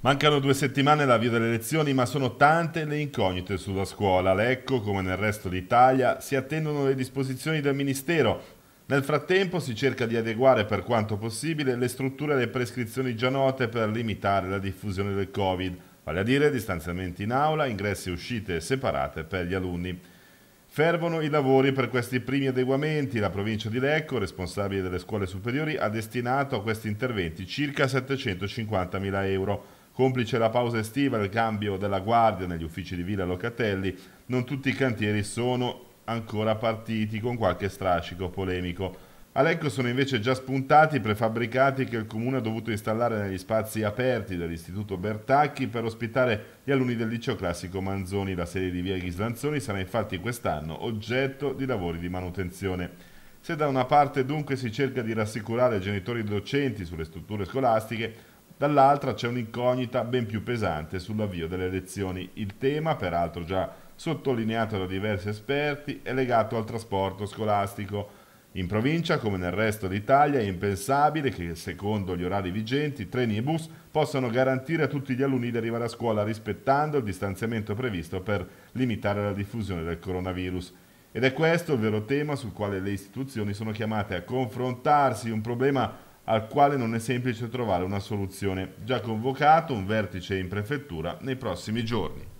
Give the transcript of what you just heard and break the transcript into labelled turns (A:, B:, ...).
A: Mancano due settimane all'avvio delle lezioni, ma sono tante le incognite sulla scuola. Lecco, come nel resto d'Italia, si attendono le disposizioni del Ministero. Nel frattempo si cerca di adeguare per quanto possibile le strutture alle prescrizioni già note per limitare la diffusione del Covid, vale a dire distanziamenti in aula, ingressi e uscite separate per gli alunni. Fervono i lavori per questi primi adeguamenti. La provincia di Lecco, responsabile delle scuole superiori, ha destinato a questi interventi circa 750.000 euro Complice la pausa estiva, e il cambio della guardia negli uffici di Villa Locatelli, non tutti i cantieri sono ancora partiti con qualche strascico polemico. A Lecco sono invece già spuntati i prefabbricati che il comune ha dovuto installare negli spazi aperti dell'Istituto Bertacchi per ospitare gli alunni del liceo classico Manzoni. La sede di via Ghislanzoni sarà infatti quest'anno oggetto di lavori di manutenzione. Se da una parte dunque si cerca di rassicurare i genitori docenti sulle strutture scolastiche, dall'altra c'è un'incognita ben più pesante sull'avvio delle elezioni. Il tema, peraltro già sottolineato da diversi esperti, è legato al trasporto scolastico. In provincia, come nel resto d'Italia, è impensabile che, secondo gli orari vigenti, treni e bus possano garantire a tutti gli alunni di arrivare a scuola rispettando il distanziamento previsto per limitare la diffusione del coronavirus. Ed è questo il vero tema sul quale le istituzioni sono chiamate a confrontarsi, un problema al quale non è semplice trovare una soluzione. Già convocato un vertice in prefettura nei prossimi giorni.